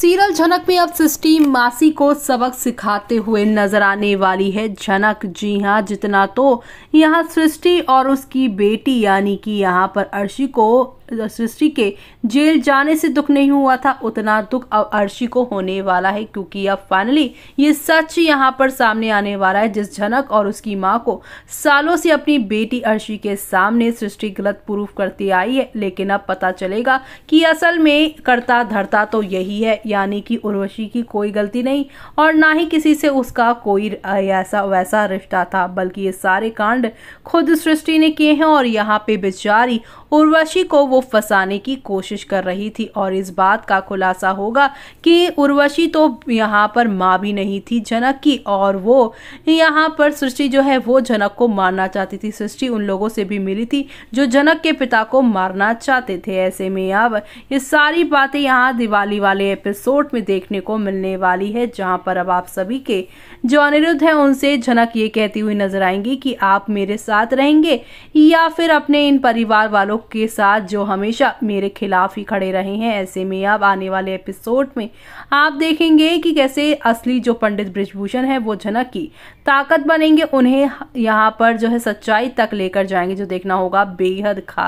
serial झनक में अब सिस्टीम मासी को सबक सिखाते हुए नजर आने वाली है झनक जी हाँ जितना तो यहाँ सृष्टि और उसकी बेटी यानी कि यहाँ पर अर्शी को सृष्टि के जेल जाने से दुख नहीं हुआ था उतना दुख अब अर्शी को होने वाला है क्योंकि अब फाइनली ये सच यहाँ पर सामने आने वाला है जिस झनक और उसकी माँ को सालों से अपनी बेटी अर्शी के सामने सृष्टि गलत प्रूफ करती आई है लेकिन अब पता चलेगा कि असल में करता धरता तो यही है यानी कि उर्वशी की कोई गलती नहीं और ना ही किसी से उसका कोई ऐसा वैसा रिश्ता था बल्कि ये सारे कांड खुद सृष्टि ने किए हैं और यहाँ पे बेचारी उर्वशी को वो वो फंसाने की कोशिश कर रही थी और इस बात का खुलासा होगा कि उर्वशी तो यहाँ पर माँ भी नहीं थी जनक की और वो यहाँ पर सृष्टि जो है वो जनक को मारना चाहती थी सृष्टि उन लोगों से भी मिली थी जो जनक के पिता को मारना चाहते थे ऐसे में अब ये सारी बातें यहाँ दिवाली वाले एपिसोड में देखने को मिलने वाली है जहाँ पर अब आप सभी के जो अनिरुद्ध हैं उनसे जनक ये कहती हुई नजर आएंगी कि आप मेरे साथ रहेंगे या फिर अपने इन परिवार वालों के साथ जो हमेशा मेरे खिलाफ ही खड़े रहे हैं ऐसे में अब आने वाले एपिसोड में आप देखेंगे कि कैसे असली जो पंडित ब्रिजभूषण है वो जनक की ताकत बनेंगे उन्हें यहाँ पर जो है सच्चाई तक लेकर जाएंगे जो देखना होगा बेहद खास